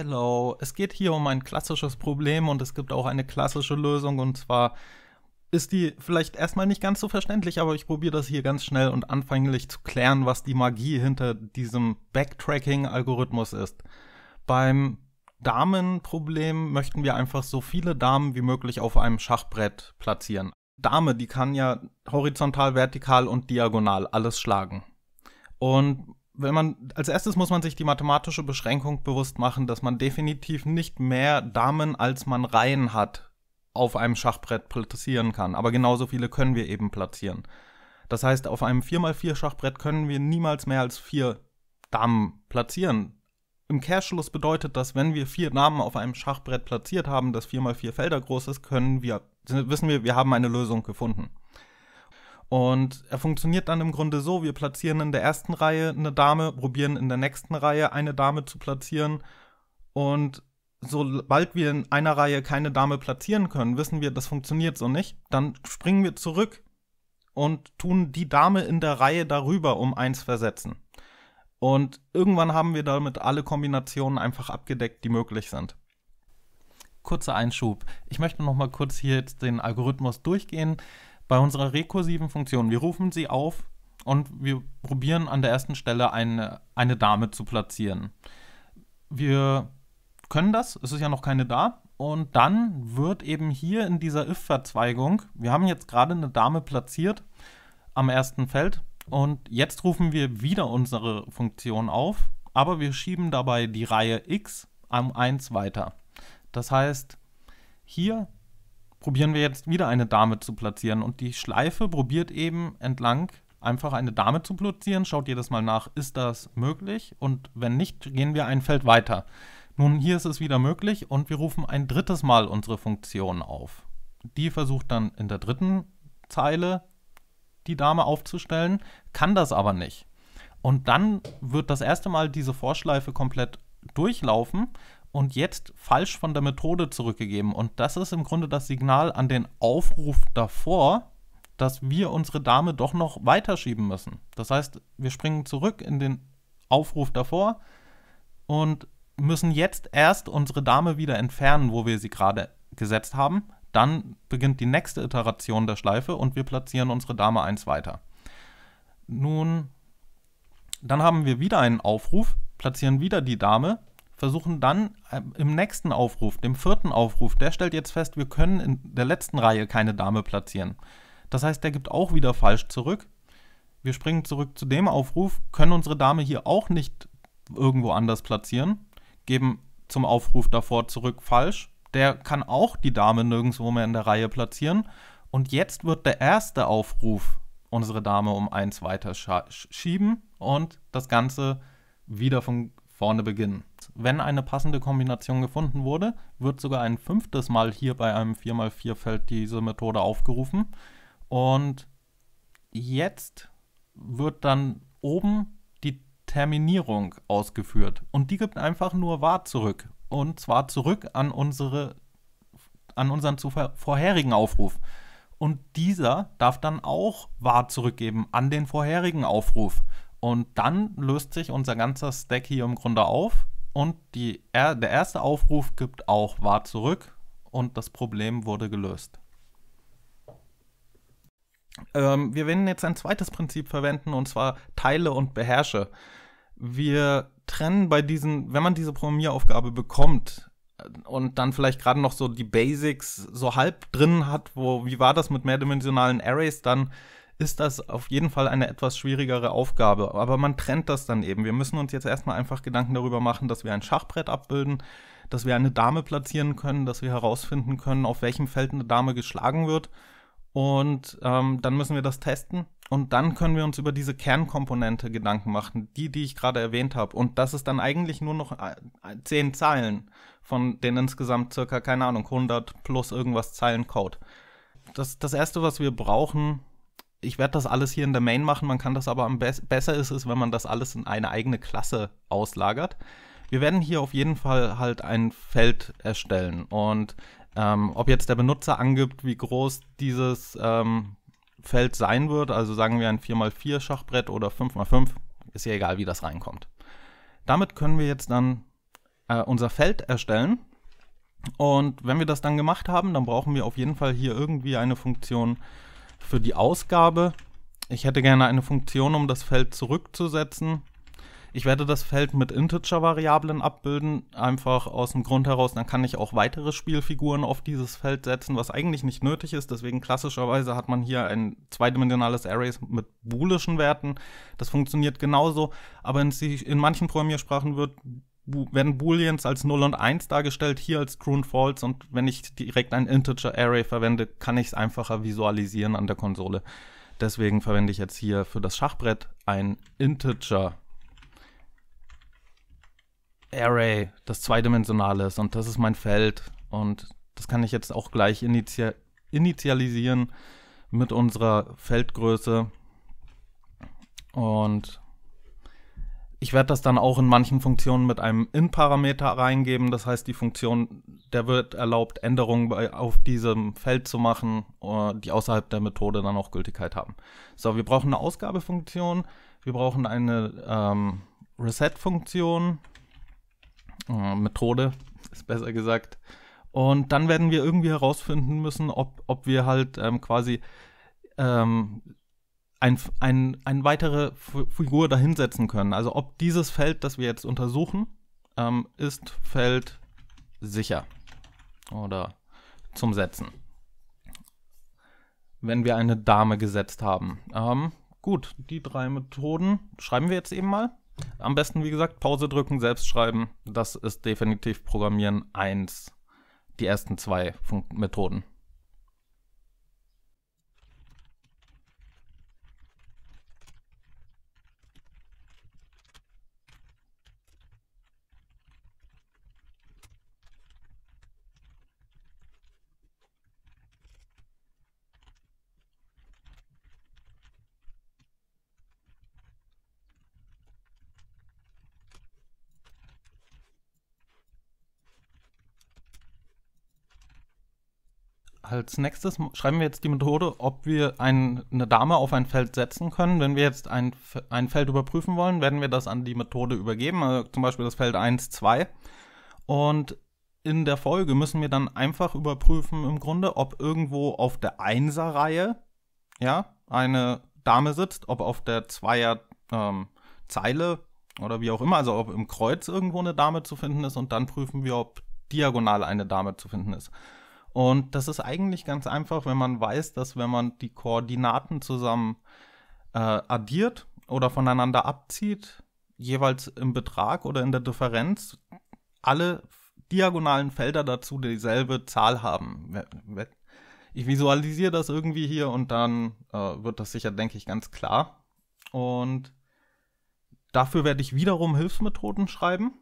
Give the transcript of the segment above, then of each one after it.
hello, es geht hier um ein klassisches Problem und es gibt auch eine klassische Lösung und zwar ist die vielleicht erstmal nicht ganz so verständlich, aber ich probiere das hier ganz schnell und anfänglich zu klären, was die Magie hinter diesem Backtracking-Algorithmus ist. Beim Damenproblem möchten wir einfach so viele Damen wie möglich auf einem Schachbrett platzieren. Dame, die kann ja horizontal, vertikal und diagonal alles schlagen. Und wenn man, als erstes muss man sich die mathematische Beschränkung bewusst machen, dass man definitiv nicht mehr Damen als man Reihen hat auf einem Schachbrett platzieren kann. Aber genauso viele können wir eben platzieren. Das heißt, auf einem 4x4 Schachbrett können wir niemals mehr als vier Damen platzieren. Im Kehrschluss bedeutet das, wenn wir vier Damen auf einem Schachbrett platziert haben, das 4x4 Felder groß ist, können wir, wissen wir, wir haben eine Lösung gefunden. Und er funktioniert dann im Grunde so, wir platzieren in der ersten Reihe eine Dame, probieren in der nächsten Reihe eine Dame zu platzieren. Und sobald wir in einer Reihe keine Dame platzieren können, wissen wir, das funktioniert so nicht. Dann springen wir zurück und tun die Dame in der Reihe darüber um eins versetzen. Und irgendwann haben wir damit alle Kombinationen einfach abgedeckt, die möglich sind kurzer Einschub. Ich möchte nochmal kurz hier jetzt den Algorithmus durchgehen bei unserer rekursiven Funktion, wir rufen sie auf und wir probieren an der ersten Stelle eine, eine Dame zu platzieren. Wir können das, es ist ja noch keine da. Und dann wird eben hier in dieser if-Verzweigung, wir haben jetzt gerade eine Dame platziert am ersten Feld und jetzt rufen wir wieder unsere Funktion auf, aber wir schieben dabei die Reihe x am 1 weiter. Das heißt, hier probieren wir jetzt wieder eine Dame zu platzieren. Und die Schleife probiert eben entlang einfach eine Dame zu platzieren, schaut jedes Mal nach, ist das möglich? Und wenn nicht, gehen wir ein Feld weiter. Nun, hier ist es wieder möglich und wir rufen ein drittes Mal unsere Funktion auf. Die versucht dann in der dritten Zeile die Dame aufzustellen, kann das aber nicht. Und dann wird das erste Mal diese Vorschleife komplett durchlaufen und jetzt falsch von der Methode zurückgegeben. Und das ist im Grunde das Signal an den Aufruf davor, dass wir unsere Dame doch noch weiterschieben müssen. Das heißt, wir springen zurück in den Aufruf davor und müssen jetzt erst unsere Dame wieder entfernen, wo wir sie gerade gesetzt haben. Dann beginnt die nächste Iteration der Schleife und wir platzieren unsere Dame 1 weiter. Nun, dann haben wir wieder einen Aufruf, platzieren wieder die Dame versuchen dann äh, im nächsten Aufruf, dem vierten Aufruf, der stellt jetzt fest, wir können in der letzten Reihe keine Dame platzieren. Das heißt, der gibt auch wieder falsch zurück. Wir springen zurück zu dem Aufruf, können unsere Dame hier auch nicht irgendwo anders platzieren, geben zum Aufruf davor zurück falsch. Der kann auch die Dame nirgendwo mehr in der Reihe platzieren. Und jetzt wird der erste Aufruf unsere Dame um eins weiter schieben und das Ganze wieder von vorne beginnen. Platz. Wenn eine passende Kombination gefunden wurde, wird sogar ein fünftes Mal hier bei einem 4x4-Feld diese Methode aufgerufen. Und jetzt wird dann oben die Terminierung ausgeführt. Und die gibt einfach nur wahr zurück. Und zwar zurück an, unsere, an unseren vorherigen Aufruf. Und dieser darf dann auch wahr zurückgeben an den vorherigen Aufruf. Und dann löst sich unser ganzer Stack hier im Grunde auf und die, der erste Aufruf gibt auch war zurück und das Problem wurde gelöst. Ähm, wir werden jetzt ein zweites Prinzip verwenden und zwar Teile und Beherrsche. Wir trennen bei diesen, wenn man diese Programmieraufgabe bekommt äh, und dann vielleicht gerade noch so die Basics so halb drin hat, wo, wie war das mit mehrdimensionalen Arrays, dann ist das auf jeden Fall eine etwas schwierigere Aufgabe. Aber man trennt das dann eben. Wir müssen uns jetzt erstmal einfach Gedanken darüber machen, dass wir ein Schachbrett abbilden, dass wir eine Dame platzieren können, dass wir herausfinden können, auf welchem Feld eine Dame geschlagen wird. Und ähm, dann müssen wir das testen. Und dann können wir uns über diese Kernkomponente Gedanken machen, die, die ich gerade erwähnt habe. Und das ist dann eigentlich nur noch äh, zehn Zeilen von den insgesamt circa, keine Ahnung, 100 plus irgendwas Zeilen Code. Das, das erste, was wir brauchen, ich werde das alles hier in der Main machen, man kann das aber am be besser ist es, wenn man das alles in eine eigene Klasse auslagert. Wir werden hier auf jeden Fall halt ein Feld erstellen und ähm, ob jetzt der Benutzer angibt, wie groß dieses ähm, Feld sein wird, also sagen wir ein 4x4 Schachbrett oder 5x5, ist ja egal, wie das reinkommt. Damit können wir jetzt dann äh, unser Feld erstellen und wenn wir das dann gemacht haben, dann brauchen wir auf jeden Fall hier irgendwie eine Funktion, für die Ausgabe. Ich hätte gerne eine Funktion, um das Feld zurückzusetzen. Ich werde das Feld mit Integer-Variablen abbilden, einfach aus dem Grund heraus, dann kann ich auch weitere Spielfiguren auf dieses Feld setzen, was eigentlich nicht nötig ist. Deswegen klassischerweise hat man hier ein zweidimensionales Array mit boolischen Werten. Das funktioniert genauso, aber in, in manchen Programmiersprachen wird werden Booleans als 0 und 1 dargestellt, hier als True und False. Und wenn ich direkt ein Integer Array verwende, kann ich es einfacher visualisieren an der Konsole. Deswegen verwende ich jetzt hier für das Schachbrett ein Integer Array, das zweidimensional ist. Und das ist mein Feld. Und das kann ich jetzt auch gleich initia initialisieren mit unserer Feldgröße. Und ich werde das dann auch in manchen Funktionen mit einem In-Parameter reingeben. Das heißt, die Funktion, der wird erlaubt, Änderungen bei, auf diesem Feld zu machen, äh, die außerhalb der Methode dann auch Gültigkeit haben. So, wir brauchen eine Ausgabefunktion, wir brauchen eine ähm, Reset-Funktion, äh, Methode ist besser gesagt. Und dann werden wir irgendwie herausfinden müssen, ob, ob wir halt ähm, quasi ähm, ein, ein, eine weitere Figur dahinsetzen können. Also ob dieses Feld, das wir jetzt untersuchen, ähm, ist Feld sicher oder zum Setzen. Wenn wir eine Dame gesetzt haben. Ähm, gut, die drei Methoden schreiben wir jetzt eben mal. Am besten, wie gesagt, Pause drücken, selbst schreiben. Das ist definitiv Programmieren 1, die ersten zwei Methoden. als nächstes schreiben wir jetzt die Methode, ob wir ein, eine Dame auf ein Feld setzen können. Wenn wir jetzt ein, ein Feld überprüfen wollen, werden wir das an die Methode übergeben, also zum Beispiel das Feld 1, 2. Und in der Folge müssen wir dann einfach überprüfen im Grunde, ob irgendwo auf der 1er Reihe ja, eine Dame sitzt, ob auf der 2er ähm, Zeile oder wie auch immer, also ob im Kreuz irgendwo eine Dame zu finden ist und dann prüfen wir, ob diagonal eine Dame zu finden ist. Und das ist eigentlich ganz einfach, wenn man weiß, dass wenn man die Koordinaten zusammen äh, addiert oder voneinander abzieht, jeweils im Betrag oder in der Differenz, alle diagonalen Felder dazu dieselbe Zahl haben. Ich visualisiere das irgendwie hier und dann äh, wird das sicher, denke ich, ganz klar. Und dafür werde ich wiederum Hilfsmethoden schreiben.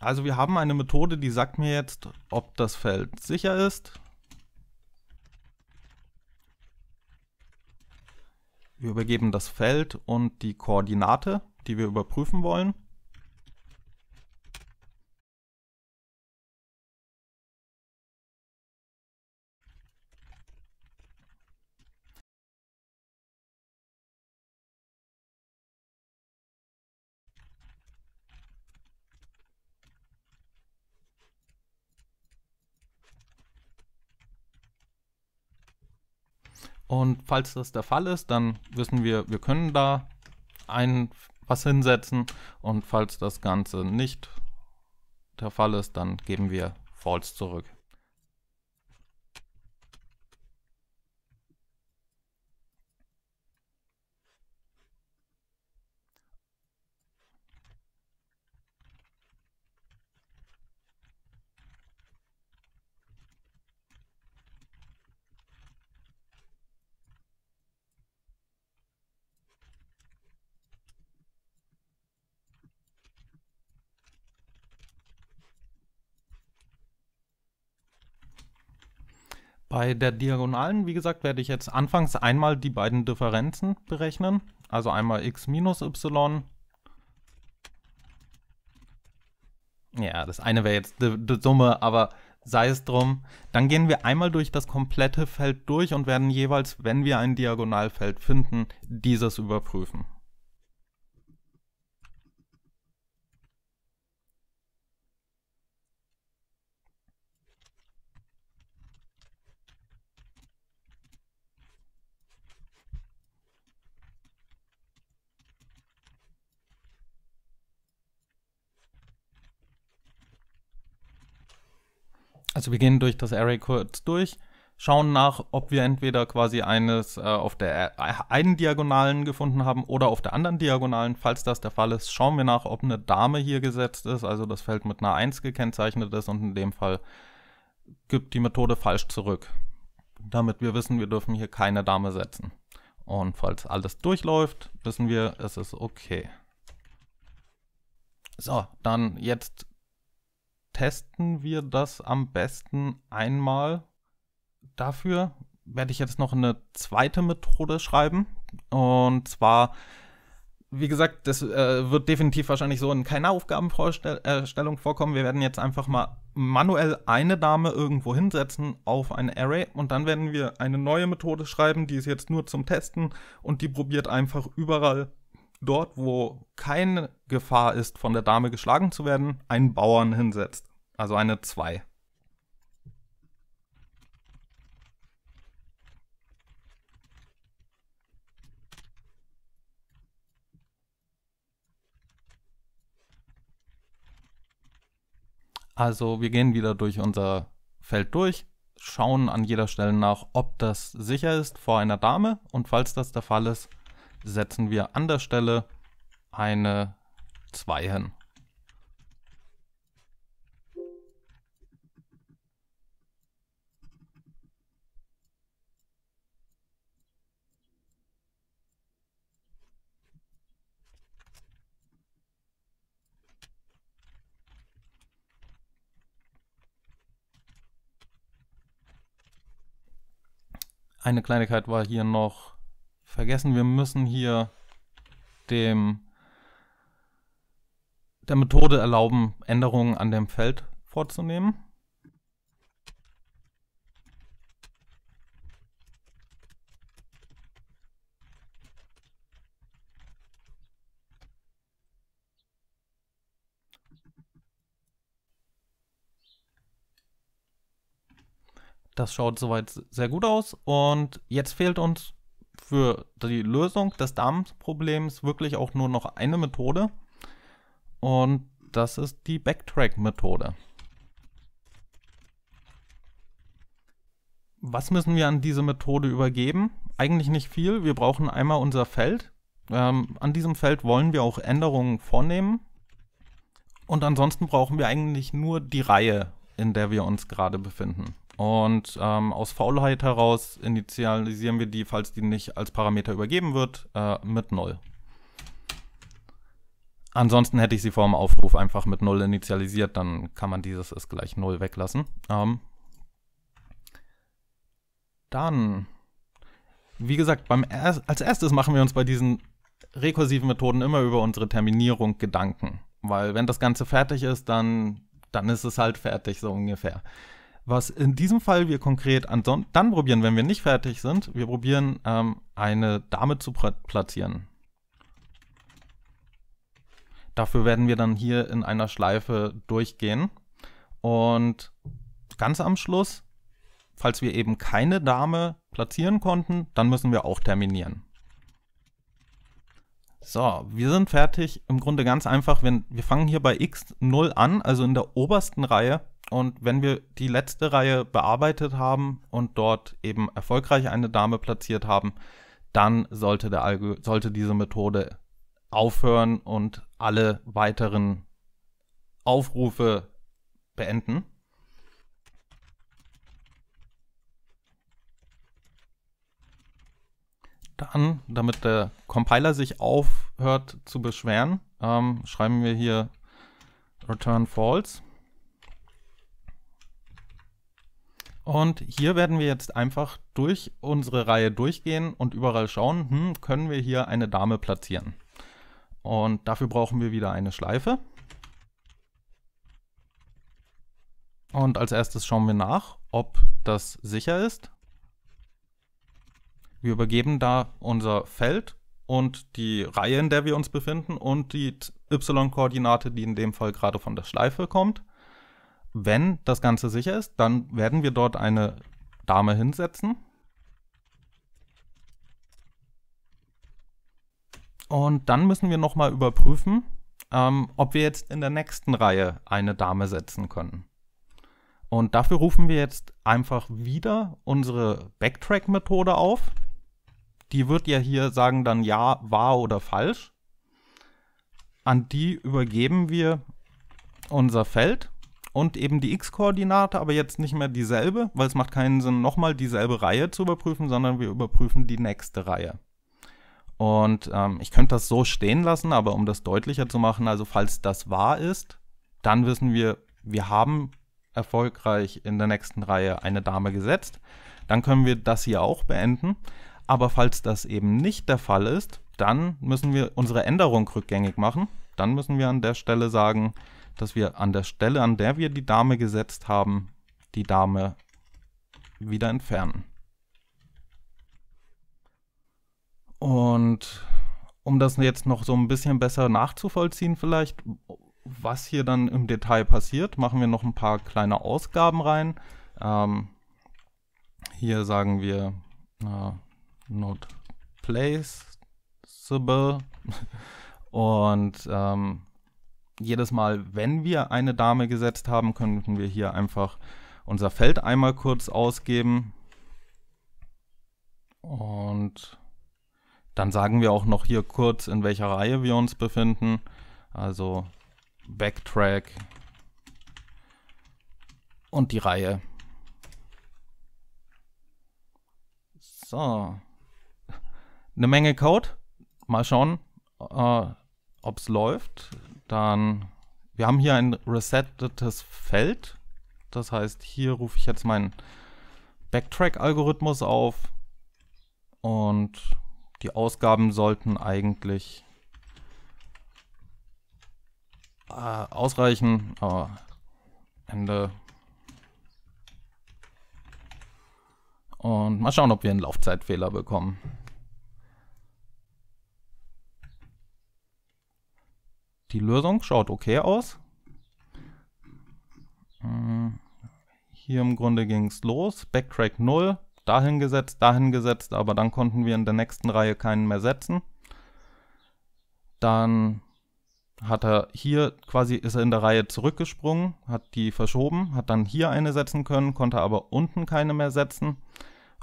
Also wir haben eine Methode, die sagt mir jetzt, ob das Feld sicher ist, Wir übergeben das Feld und die Koordinate, die wir überprüfen wollen. Und falls das der Fall ist, dann wissen wir, wir können da ein was hinsetzen. Und falls das Ganze nicht der Fall ist, dann geben wir false zurück. Bei der Diagonalen, wie gesagt, werde ich jetzt anfangs einmal die beiden Differenzen berechnen. Also einmal x minus y. Ja, das eine wäre jetzt die, die Summe, aber sei es drum. Dann gehen wir einmal durch das komplette Feld durch und werden jeweils, wenn wir ein Diagonalfeld finden, dieses überprüfen. Also wir gehen durch das Array kurz durch, schauen nach, ob wir entweder quasi eines äh, auf der äh, einen Diagonalen gefunden haben oder auf der anderen Diagonalen. Falls das der Fall ist, schauen wir nach, ob eine Dame hier gesetzt ist, also das Feld mit einer 1 gekennzeichnet ist und in dem Fall gibt die Methode falsch zurück. Damit wir wissen, wir dürfen hier keine Dame setzen. Und falls alles durchläuft, wissen wir, es ist okay. So, dann jetzt testen wir das am besten einmal. Dafür werde ich jetzt noch eine zweite Methode schreiben. Und zwar, wie gesagt, das äh, wird definitiv wahrscheinlich so in keiner Aufgabenvorstellung vorkommen. Wir werden jetzt einfach mal manuell eine Dame irgendwo hinsetzen auf ein Array und dann werden wir eine neue Methode schreiben, die ist jetzt nur zum Testen und die probiert einfach überall dort, wo keine Gefahr ist, von der Dame geschlagen zu werden, einen Bauern hinsetzt. Also eine 2. Also wir gehen wieder durch unser Feld durch, schauen an jeder Stelle nach, ob das sicher ist vor einer Dame und falls das der Fall ist, setzen wir an der Stelle eine 2 hin. Eine Kleinigkeit war hier noch vergessen, wir müssen hier dem der Methode erlauben, Änderungen an dem Feld vorzunehmen. Das schaut soweit sehr gut aus und jetzt fehlt uns für die Lösung des Darmproblems wirklich auch nur noch eine Methode. Und das ist die Backtrack-Methode. Was müssen wir an diese Methode übergeben? Eigentlich nicht viel. Wir brauchen einmal unser Feld. Ähm, an diesem Feld wollen wir auch Änderungen vornehmen. Und ansonsten brauchen wir eigentlich nur die Reihe, in der wir uns gerade befinden. Und ähm, aus Faulheit heraus initialisieren wir die, falls die nicht als Parameter übergeben wird, äh, mit 0. Ansonsten hätte ich sie vor dem Aufruf einfach mit 0 initialisiert, dann kann man dieses ist gleich 0 weglassen. Ähm, dann, wie gesagt, beim er als erstes machen wir uns bei diesen rekursiven Methoden immer über unsere Terminierung Gedanken. Weil wenn das Ganze fertig ist, dann, dann ist es halt fertig, so ungefähr. Was in diesem Fall wir konkret dann probieren, wenn wir nicht fertig sind, wir probieren ähm, eine Dame zu platzieren. Dafür werden wir dann hier in einer Schleife durchgehen. Und ganz am Schluss, falls wir eben keine Dame platzieren konnten, dann müssen wir auch terminieren. So, wir sind fertig. Im Grunde ganz einfach, wenn wir fangen hier bei x0 an, also in der obersten Reihe und wenn wir die letzte Reihe bearbeitet haben und dort eben erfolgreich eine Dame platziert haben, dann sollte, der sollte diese Methode aufhören und alle weiteren Aufrufe beenden. Dann, damit der Compiler sich aufhört zu beschweren, ähm, schreiben wir hier return false. Und hier werden wir jetzt einfach durch unsere Reihe durchgehen und überall schauen, hm, können wir hier eine Dame platzieren. Und dafür brauchen wir wieder eine Schleife. Und als erstes schauen wir nach, ob das sicher ist. Wir übergeben da unser Feld und die Reihe, in der wir uns befinden und die y-Koordinate, die in dem Fall gerade von der Schleife kommt wenn das Ganze sicher ist, dann werden wir dort eine Dame hinsetzen. Und dann müssen wir nochmal überprüfen, ähm, ob wir jetzt in der nächsten Reihe eine Dame setzen können. Und dafür rufen wir jetzt einfach wieder unsere Backtrack-Methode auf. Die wird ja hier sagen dann ja, wahr oder falsch. An die übergeben wir unser Feld und eben die x-Koordinate, aber jetzt nicht mehr dieselbe, weil es macht keinen Sinn, nochmal dieselbe Reihe zu überprüfen, sondern wir überprüfen die nächste Reihe. Und ähm, ich könnte das so stehen lassen, aber um das deutlicher zu machen, also falls das wahr ist, dann wissen wir, wir haben erfolgreich in der nächsten Reihe eine Dame gesetzt. Dann können wir das hier auch beenden. Aber falls das eben nicht der Fall ist, dann müssen wir unsere Änderung rückgängig machen. Dann müssen wir an der Stelle sagen, dass wir an der Stelle, an der wir die Dame gesetzt haben, die Dame wieder entfernen. Und um das jetzt noch so ein bisschen besser nachzuvollziehen vielleicht, was hier dann im Detail passiert, machen wir noch ein paar kleine Ausgaben rein. Ähm, hier sagen wir äh, not placeable und ähm, jedes Mal, wenn wir eine Dame gesetzt haben, könnten wir hier einfach unser Feld einmal kurz ausgeben. Und dann sagen wir auch noch hier kurz, in welcher Reihe wir uns befinden. Also Backtrack und die Reihe. So. Eine Menge Code. Mal schauen, äh, ob es läuft. Dann, wir haben hier ein resettetes Feld. Das heißt, hier rufe ich jetzt meinen Backtrack-Algorithmus auf. Und die Ausgaben sollten eigentlich äh, ausreichen. Aber Ende. Und mal schauen, ob wir einen Laufzeitfehler bekommen. Die Lösung schaut okay aus. Hm. Hier im Grunde ging es los. Backtrack 0, dahin gesetzt, dahin gesetzt, aber dann konnten wir in der nächsten Reihe keinen mehr setzen. Dann hat er hier quasi ist er in der Reihe zurückgesprungen, hat die verschoben, hat dann hier eine setzen können, konnte aber unten keine mehr setzen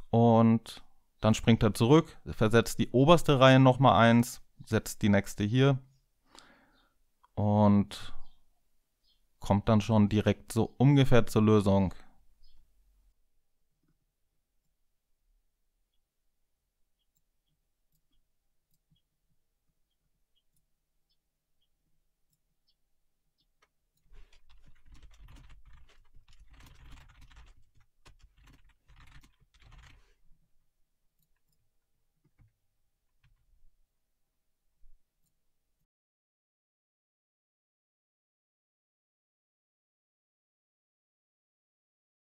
und dann springt er zurück, versetzt die oberste Reihe nochmal eins, setzt die nächste hier, und kommt dann schon direkt so ungefähr zur Lösung,